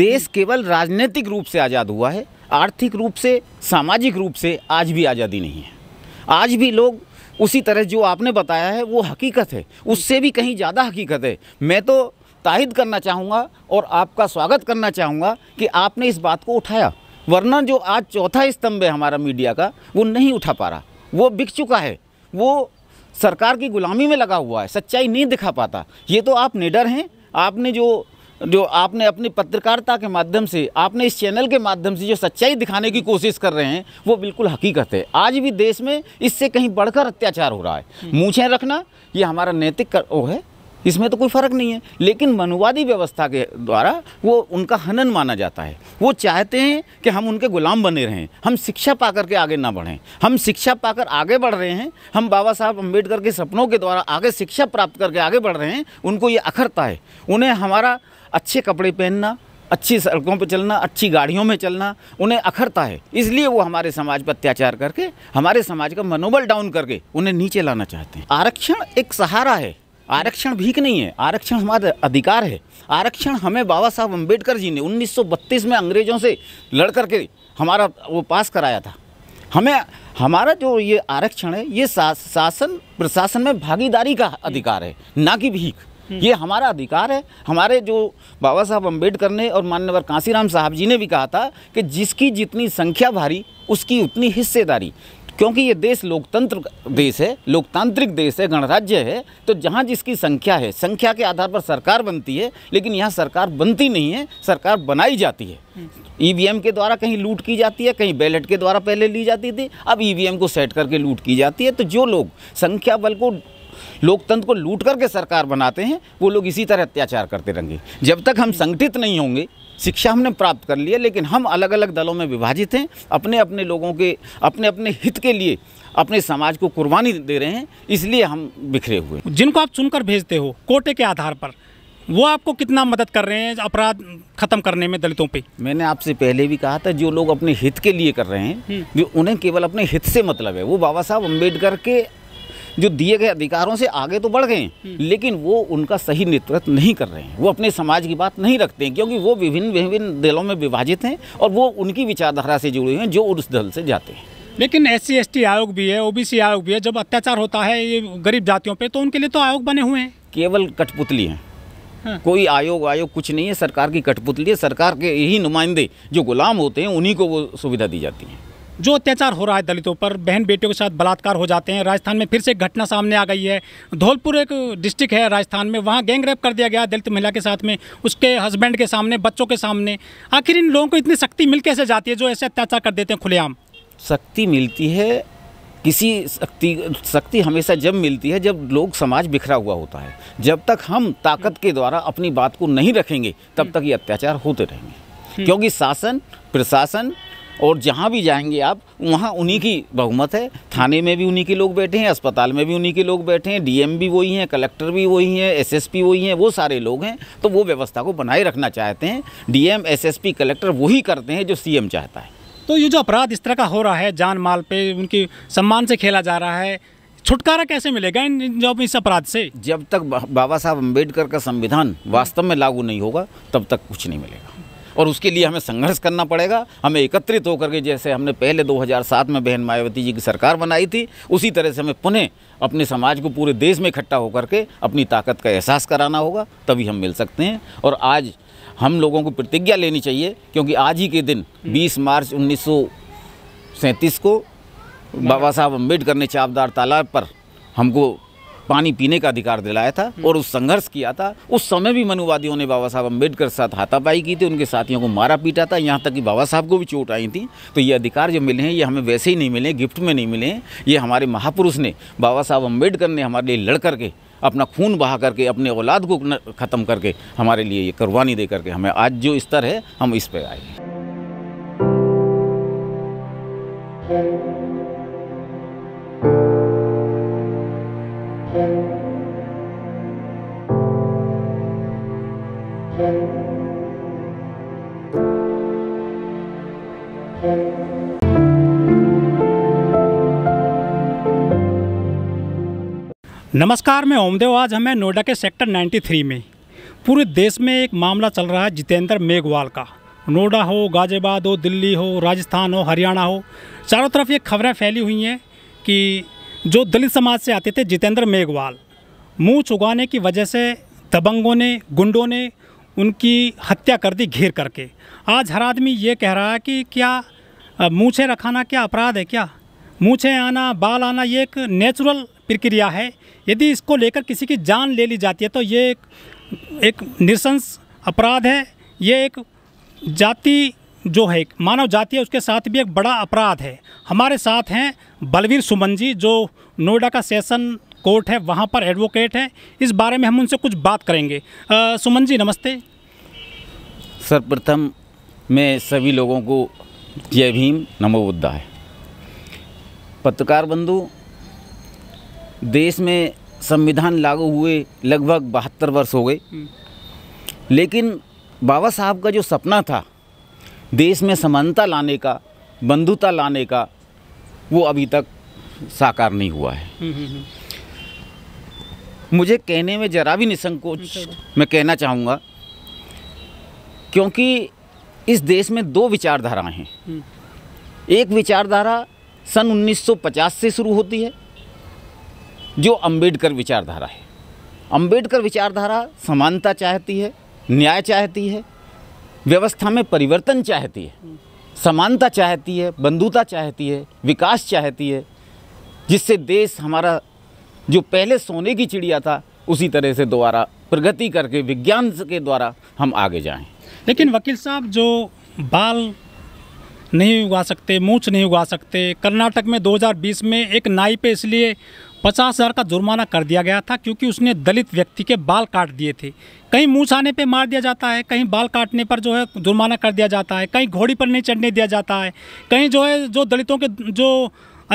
देश केवल राजनीतिक रूप से आज़ाद हुआ है आर्थिक रूप से सामाजिक रूप से आज भी आज़ादी नहीं है आज भी लोग उसी तरह जो आपने बताया है वो हकीकत है उससे भी कहीं ज़्यादा हकीकत है मैं तो ताहिद करना चाहूँगा और आपका स्वागत करना चाहूँगा कि आपने इस बात को उठाया वरना जो आज चौथा स्तंभ है हमारा मीडिया का वो नहीं उठा पा रहा वो बिक चुका है वो सरकार की गुलामी में लगा हुआ है सच्चाई नहीं दिखा पाता ये तो आप निडर हैं आपने जो जो आपने अपनी पत्रकारिता के माध्यम से आपने इस चैनल के माध्यम से जो सच्चाई दिखाने की कोशिश कर रहे हैं वो बिल्कुल हकीकत है आज भी देश में इससे कहीं बढ़कर अत्याचार हो रहा है मूछें हम्म। रखना ये हमारा नैतिक कर वो है इसमें तो कोई फ़र्क नहीं है लेकिन मनुवादी व्यवस्था के द्वारा वो उनका हनन माना जाता है वो चाहते हैं कि हम उनके गुलाम बने रहें हम शिक्षा पा के आगे ना बढ़ें हम शिक्षा पाकर आगे बढ़ रहे हैं हम बाबा साहब अम्बेडकर के सपनों के द्वारा आगे शिक्षा प्राप्त करके आगे बढ़ रहे हैं उनको ये अखरता है उन्हें हमारा अच्छे कपड़े पहनना अच्छी सड़कों पर चलना अच्छी गाड़ियों में चलना उन्हें अखरता है इसलिए वो हमारे समाज पर अत्याचार करके हमारे समाज का मनोबल डाउन करके उन्हें नीचे लाना चाहते हैं आरक्षण एक सहारा है आरक्षण भीख नहीं है आरक्षण हमारा अधिकार है आरक्षण हमें बाबा साहब अम्बेडकर जी ने उन्नीस में अंग्रेज़ों से लड़ कर के हमारा वो पास कराया था हमें हमारा जो ये आरक्षण है ये शासन प्रशासन में भागीदारी का अधिकार है ना कि भीख ये हमारा अधिकार है हमारे जो बाबा साहब अम्बेडकर ने और मान्यवर कांसीराम साहब जी ने भी कहा था कि जिसकी जितनी संख्या भारी उसकी उतनी हिस्सेदारी क्योंकि ये देश लोकतंत्र देश है लोकतांत्रिक देश है गणराज्य है तो जहाँ जिसकी संख्या है संख्या के आधार पर सरकार बनती है लेकिन यहाँ सरकार बनती नहीं है सरकार बनाई जाती है ईवीएम e के द्वारा कहीं लूट की जाती है कहीं बैलेट के द्वारा पहले ली जाती थी अब ईवीएम e को सेट करके लूट की जाती है तो जो लोग संख्या बल को लोकतंत्र को लूट करके सरकार बनाते हैं वो लोग इसी तरह अत्याचार करते रहेंगे जब तक हम संगठित नहीं होंगे शिक्षा हमने प्राप्त कर लिया लेकिन हम अलग अलग दलों में विभाजित हैं अपने अपने लोगों के अपने अपने हित के लिए अपने समाज को कुर्बानी दे रहे हैं इसलिए हम बिखरे हुए जिनको आप चुनकर भेजते हो कोटे के आधार पर वो आपको कितना मदद कर रहे हैं अपराध खत्म करने में दलितों पे मैंने आपसे पहले भी कहा था जो लोग अपने हित के लिए कर रहे हैं हम्म। जो उन्हें केवल अपने हित से मतलब है वो बाबा साहब अम्बेडकर के जो दिए गए अधिकारों से आगे तो बढ़ गए हम्म। लेकिन वो उनका सही नेतृत्व नहीं कर रहे हैं वो अपने समाज की बात नहीं रखते हैं क्योंकि वो विभिन्न विभिन्न दलों में विभाजित हैं और वो उनकी विचारधारा से जुड़े हुए हैं जो उस दल से जाते हैं लेकिन एस सी आयोग भी है ओबीसी आयोग भी है जब अत्याचार होता है ये गरीब जातियों पे तो उनके लिए तो आयोग बने हुए हैं केवल कठपुतली हैं हाँ। कोई आयोग आयोग कुछ नहीं है सरकार की कठपुतली है सरकार के यही नुमाइंदे जो गुलाम होते हैं उन्हीं को वो सुविधा दी जाती है जो अत्याचार हो रहा है दलितों पर बहन बेटियों के साथ बलात्कार हो जाते हैं राजस्थान में फिर से घटना सामने आ गई है धौलपुर एक डिस्ट्रिक्ट है राजस्थान में वहाँ गैंग रेप कर दिया गया दलित महिला के साथ में उसके हस्बैंड के सामने बच्चों के सामने आखिर इन लोगों को इतनी शक्ति मिल कैसे जाती है जो ऐसे अत्याचार कर देते हैं खुलेआम शक्ति मिलती है किसी शक्ति शक्ति हमेशा जब मिलती है जब लोग समाज बिखरा हुआ होता है जब तक हम ताकत के द्वारा अपनी बात को नहीं रखेंगे तब तक ये अत्याचार होते रहेंगे हम्म। क्योंकि शासन प्रशासन और जहाँ भी जाएंगे आप वहाँ उन्हीं की बहुमत है थाने में भी उन्हीं के लोग बैठे हैं अस्पताल में भी उन्हीं के लोग बैठे हैं डीएम भी वही हैं कलेक्टर भी वही हैं एसएसपी वही हैं वो सारे लोग हैं तो वो व्यवस्था को बनाए रखना चाहते हैं डीएम एसएसपी कलेक्टर वही करते हैं जो सी चाहता है तो ये जो अपराध इस तरह का हो रहा है जान माल पर उनके सम्मान से खेला जा रहा है छुटकारा कैसे मिलेगा इन जॉब इस अपराध से जब तक बाबा साहब अम्बेडकर का संविधान वास्तव में लागू नहीं होगा तब तक कुछ नहीं मिलेगा और उसके लिए हमें संघर्ष करना पड़ेगा हमें एकत्रित होकर के जैसे हमने पहले 2007 में बहन मायावती जी की सरकार बनाई थी उसी तरह से हमें पुनः अपने समाज को पूरे देश में इकट्ठा होकर के अपनी ताकत का एहसास कराना होगा तभी हम मिल सकते हैं और आज हम लोगों को प्रतिज्ञा लेनी चाहिए क्योंकि आज ही के दिन बीस मार्च उन्नीस को बाबा साहब अम्बेडकर ने चापदार तालाब पर हमको पानी पीने का अधिकार दिलाया था हम्म। और उस संघर्ष किया था उस समय भी मनुवादियों ने बाबा साहब अम्बेडकर के साथ हाथापाई की थी उनके साथियों को मारा पीटा था यहाँ तक कि बाबा साहब को भी चोट आई थी तो ये अधिकार जो मिले हैं ये हमें वैसे ही नहीं मिले गिफ्ट में नहीं मिले ये हमारे महापुरुष ने बाबा साहब अम्बेडकर ने हमारे लिए लड़ करके अपना खून बहा करके अपने औलाद को ख़त्म करके हमारे लिए ये कुर्बानी दे करके हमें आज जो स्तर है हम इस पर आए नमस्कार मैं ओमदेव आज हमें नोएडा के सेक्टर 93 में पूरे देश में एक मामला चल रहा है जितेंद्र मेघवाल का नोएडा हो गाजियाबाद हो दिल्ली हो राजस्थान हो हरियाणा हो चारों तरफ ये खबरें फैली हुई हैं कि जो दलित समाज से आते थे जितेंद्र मेघवाल मुँह चुगाने की वजह से दबंगों ने गुंडों ने उनकी हत्या कर दी घेर करके आज हर आदमी ये कह रहा है कि क्या मूछें रखाना क्या अपराध है क्या मूछें आना बाल आना ये एक नेचुरल प्रक्रिया है यदि इसको लेकर किसी की जान ले ली जाती है तो ये एक, एक निशंस अपराध है ये एक जाति जो है मानव जाति है उसके साथ भी एक बड़ा अपराध है हमारे साथ हैं बलवीर सुमन जी जो नोएडा का सेशन कोर्ट है वहाँ पर एडवोकेट हैं इस बारे में हम उनसे कुछ बात करेंगे आ, सुमन जी नमस्ते सर्वप्रथम मैं सभी लोगों को जय भीम नमो बुद्धा है पत्रकार बंधु देश में संविधान लागू हुए लगभग बहत्तर वर्ष हो गए हम्म। लेकिन बाबा साहब का जो सपना था देश में समानता लाने का बंधुता लाने का वो अभी तक साकार नहीं हुआ है हम्म, हम्म, मुझे कहने में ज़रा भी निसंकोच अच्छा, अच्छा। मैं कहना चाहूँगा क्योंकि इस देश में दो विचारधाराएं हैं एक विचारधारा सन 1950 से शुरू होती है जो अंबेडकर विचारधारा है अंबेडकर विचारधारा समानता चाहती है न्याय चाहती है व्यवस्था में परिवर्तन चाहती है समानता चाहती है बंधुता चाहती है विकास चाहती है जिससे देश हमारा जो पहले सोने की चिड़िया था उसी तरह से दोबारा प्रगति करके विज्ञान के द्वारा हम आगे जाएं लेकिन वकील साहब जो बाल नहीं उगा सकते मूछ नहीं उगा सकते कर्नाटक में 2020 में एक नाई पे इसलिए पचास हज़ार का जुर्माना कर दिया गया था क्योंकि उसने दलित व्यक्ति के बाल काट दिए थे कहीं मुँह छाने पर मार दिया जाता है कहीं बाल काटने पर जो है जुर्माना कर दिया जाता है कहीं घोड़ी पर नहीं चढ़ने दिया जाता है कहीं जो है जो दलितों के जो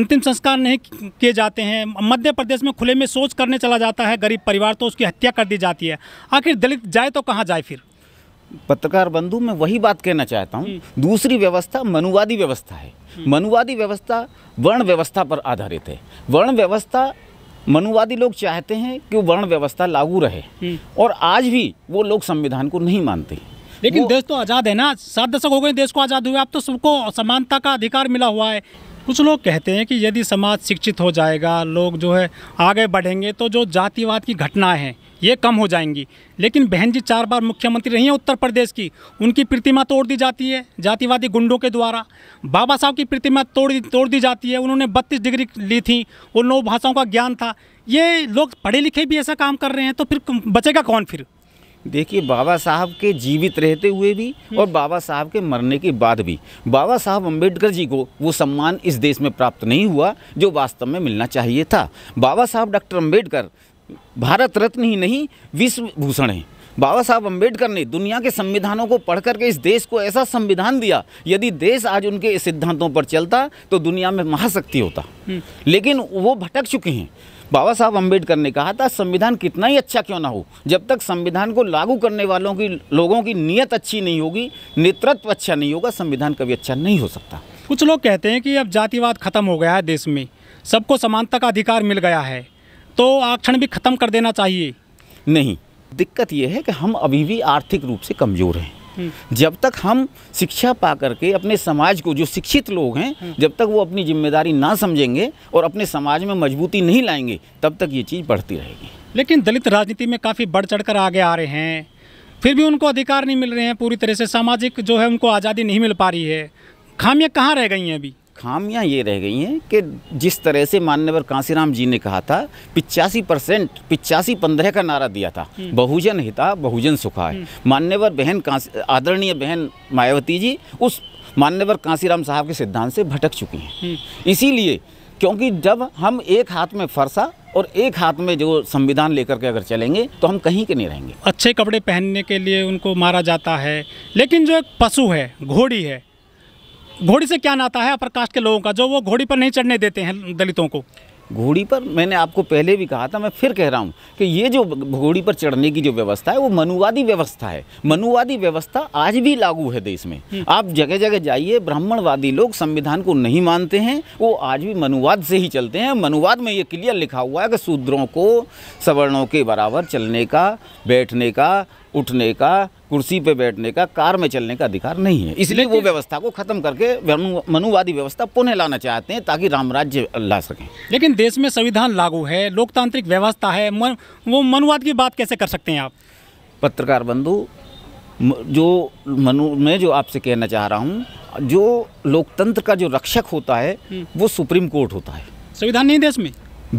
अंतिम संस्कार नहीं किए जाते हैं मध्य प्रदेश में खुले में सोच करने चला जाता है गरीब परिवार तो उसकी हत्या कर दी जाती है आखिर दलित जाए तो कहाँ जाए फिर पत्रकार बंधु मैं वही बात कहना चाहता हूँ दूसरी व्यवस्था मनुवादी व्यवस्था है मनुवादी व्यवस्था वर्ण व्यवस्था पर आधारित है वर्ण व्यवस्था मनुवादी लोग चाहते हैं कि वर्ण व्यवस्था लागू रहे और आज भी वो लोग संविधान को नहीं मानते लेकिन देश तो आज़ाद है ना सात दशक हो गए देश को आज़ाद हुए आप तो सबको समानता का अधिकार मिला हुआ है कुछ लोग कहते हैं कि यदि समाज शिक्षित हो जाएगा लोग जो है आगे बढ़ेंगे तो जो जातिवाद की घटनाएं हैं ये कम हो जाएंगी लेकिन बहन जी चार बार मुख्यमंत्री रही हैं उत्तर प्रदेश की उनकी प्रतिमा तोड़ दी जाती है जातिवादी गुंडों के द्वारा बाबा साहब की प्रतिमा तोड़ तोड़ दी जाती है उन्होंने बत्तीस डिग्री ली थी और नौ भाषाओं का ज्ञान था ये लोग पढ़े लिखे भी ऐसा काम कर रहे हैं तो फिर बचेगा कौन फिर देखिए बाबा साहब के जीवित रहते हुए भी हम्म। और बाबा साहब के मरने के बाद भी बाबा साहब अंबेडकर जी को वो सम्मान इस देश में प्राप्त नहीं हुआ जो वास्तव में मिलना चाहिए था बाबा साहब डॉक्टर अंबेडकर भारत रत्न ही नहीं विश्वभूषण है बाबा साहब अम्बेडकर ने दुनिया के संविधानों को पढ़ करके इस देश को ऐसा संविधान दिया यदि देश आज उनके सिद्धांतों पर चलता तो दुनिया में महाशक्ति होता हम्म। लेकिन वो भटक चुके हैं बाबा साहब अम्बेडकर ने कहा था संविधान कितना ही अच्छा क्यों ना हो जब तक संविधान को लागू करने वालों की लोगों की नीयत अच्छी नहीं होगी नेतृत्व अच्छा नहीं होगा संविधान कभी अच्छा नहीं हो सकता कुछ लोग कहते हैं कि अब जातिवाद खत्म हो गया है देश में सबको समानता का अधिकार मिल गया है तो आरक्षण भी ख़त्म कर देना चाहिए नहीं दिक्कत ये है कि हम अभी भी आर्थिक रूप से कमज़ोर हैं हम्म। जब तक हम शिक्षा पा करके अपने समाज को जो शिक्षित लोग हैं हम्म। जब तक वो अपनी जिम्मेदारी ना समझेंगे और अपने समाज में मजबूती नहीं लाएंगे तब तक ये चीज़ बढ़ती रहेगी लेकिन दलित राजनीति में काफ़ी बढ़ चढ़ कर आगे आ रहे हैं फिर भी उनको अधिकार नहीं मिल रहे हैं पूरी तरह से सामाजिक जो है उनको आज़ादी नहीं मिल पा रही है खामियाँ कहाँ रह गई हैं अभी खामियां ये रह गई हैं कि जिस तरह से मान्यवर कांसीराम जी ने कहा था पिचासी परसेंट पिचासी पंद्रह का नारा दिया था हम्म। बहुजन हिता बहुजन सुखा है हम्म। मान्यवर बहन आदरणीय बहन मायावती जी उस मान्यवर कांसीराम साहब के सिद्धांत से भटक चुकी हैं हम्म। इसीलिए क्योंकि जब हम एक हाथ में फरसा और एक हाथ में जो संविधान लेकर के अगर चलेंगे तो हम कहीं के नहीं रहेंगे अच्छे कपड़े पहनने के लिए उनको मारा जाता है लेकिन जो एक पशु है घोड़ी है घोड़ी से क्या नाता है अपर कास्ट के लोगों का जो वो घोड़ी पर नहीं चढ़ने देते हैं दलितों को घोड़ी पर मैंने आपको पहले भी कहा था मैं फिर कह रहा हूँ कि ये जो घोड़ी पर चढ़ने की जो व्यवस्था है वो मनुवादी व्यवस्था है मनुवादी व्यवस्था आज भी लागू है देश में हम्म। आप जगह जगह जाइए ब्राह्मणवादी लोग संविधान को नहीं मानते हैं वो आज भी मनुवाद से ही चलते हैं मनुवाद में ये क्लियर लिखा हुआ है कि शूद्रों को सवर्णों के बराबर चलने का बैठने का उठने का कुर्सी पे बैठने का कार में चलने का अधिकार नहीं है इसलिए वो व्यवस्था को खत्म करके मनुवादी व्यवस्था पुनः लाना चाहते हैं ताकि राम राज्य ला सकें लेकिन देश में संविधान लागू है लोकतांत्रिक व्यवस्था है मन, वो मनुवाद की बात कैसे कर सकते हैं आप पत्रकार बंधु जो मनु मैं जो आपसे कहना चाह रहा हूँ जो लोकतंत्र का जो रक्षक होता है हम्म। वो सुप्रीम कोर्ट होता है संविधान नहीं देश में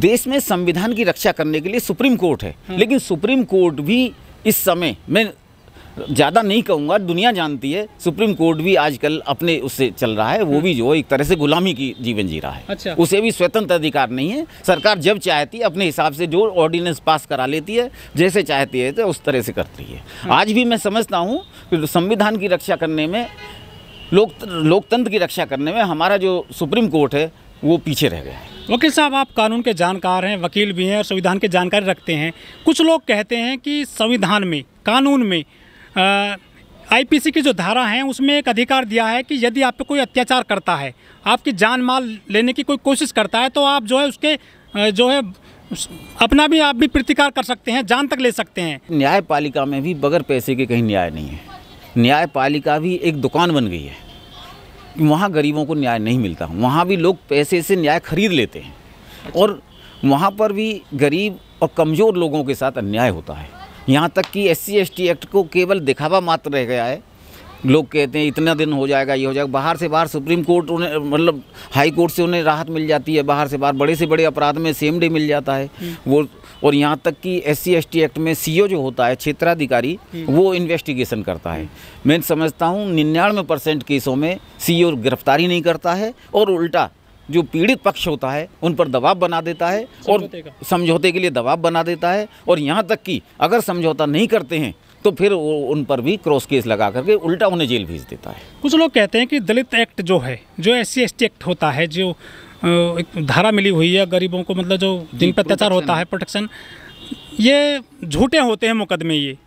देश में संविधान की रक्षा करने के लिए सुप्रीम कोर्ट है हाँ। लेकिन सुप्रीम कोर्ट भी इस समय मैं ज़्यादा नहीं कहूँगा दुनिया जानती है सुप्रीम कोर्ट भी आजकल अपने उससे चल रहा है वो हम्म। भी जो एक तरह से गुलामी की जीवन जी रहा है अच्छा। उसे भी स्वतंत्र अधिकार नहीं है सरकार जब चाहती है अपने हिसाब से जो ऑर्डिनेंस पास करा लेती है जैसे चाहती है तो उस तरह से करती है हम्म। आज भी मैं समझता हूँ कि संविधान की रक्षा करने में लोक लोकतंत्र की रक्षा करने में हमारा जो सुप्रीम कोर्ट है वो पीछे रह गया है वकील साहब आप कानून के जानकार हैं वकील भी हैं और संविधान के जानकारी रखते हैं कुछ लोग कहते हैं कि संविधान में कानून में आईपीसी की जो धारा है उसमें एक अधिकार दिया है कि यदि आप पे कोई अत्याचार करता है आपकी जान माल लेने की कोई कोशिश करता है तो आप जो है उसके जो है अपना भी आप भी प्रतिकार कर सकते हैं जान तक ले सकते हैं न्यायपालिका में भी बगैर पैसे के कहीं न्याय नहीं है न्यायपालिका भी एक दुकान बन गई है वहाँ गरीबों को न्याय नहीं मिलता वहाँ भी लोग पैसे से न्याय खरीद लेते हैं और वहाँ पर भी गरीब और कमज़ोर लोगों के साथ अन्याय होता है यहाँ तक कि एस सी एक्ट को केवल दिखावा मात्र रह गया है लोग कहते हैं इतना दिन हो जाएगा ये हो जाएगा बाहर से बाहर सुप्रीम कोर्ट उन्हें मतलब हाई कोर्ट से उन्हें राहत मिल जाती है बाहर से बाहर बड़े से बड़े अपराध में सेम डे मिल जाता है हम्म। वो और यहाँ तक कि एस सी एक्ट में सीओ जो होता है क्षेत्राधिकारी हम्म। वो इन्वेस्टिगेशन करता है मैं समझता हूँ निन्यानवे परसेंट केसों में सी गिरफ्तारी नहीं करता है और उल्टा जो पीड़ित पक्ष होता है उन पर दबाव बना देता है और समझौते के लिए दबाव बना देता है और यहाँ तक कि अगर समझौता नहीं करते हैं तो फिर वो उन पर भी क्रॉस केस लगा करके उल्टा उन्हें जेल भेज देता है कुछ लोग कहते हैं कि दलित एक्ट जो है जो एस सी एक्ट होता है जो एक धारा मिली हुई है गरीबों को मतलब जो जिन पर अत्याचार होता है प्रोटेक्शन ये झूठे होते हैं मुकदमे ये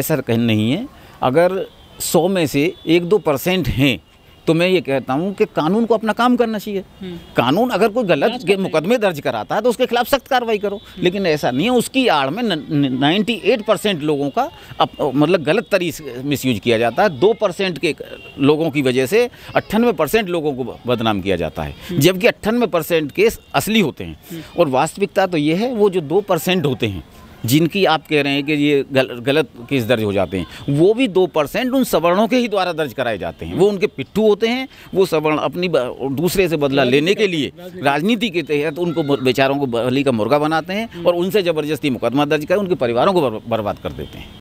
ऐसा कहीं नहीं है अगर सौ में से एक दो परसेंट हैं तो मैं ये कहता हूँ कि कानून को अपना काम करना चाहिए हम्म। कानून अगर कोई गलत के मुकदमे दर्ज कराता है तो उसके खिलाफ सख्त कार्रवाई करो हम्म। लेकिन ऐसा नहीं है उसकी आड़ में नाइन्टी एट परसेंट लोगों का अप, मतलब गलत तरीके मिस यूज किया जाता है दो परसेंट के लोगों की वजह से अट्ठानवे परसेंट लोगों को बदनाम किया जाता है हम्म। जबकि अट्ठानवे परसेंट केस असली होते हैं और वास्तविकता तो ये है वो जो दो परसेंट होते हैं जिनकी आप कह रहे हैं कि ये गल, गलत केस दर्ज हो जाते हैं वो भी दो परसेंट उन सवर्णों के ही द्वारा दर्ज कराए जाते हैं वो उनके पिट्ठू होते हैं वो सवर्ण अपनी दूसरे से बदला लेने के लिए राजनीति के तहत उनको बेचारों को बली का मुर्गा बनाते हैं हम्म। और उनसे ज़बरदस्ती मुकदमा दर्ज कर उनके परिवारों को बर्बाद कर देते हैं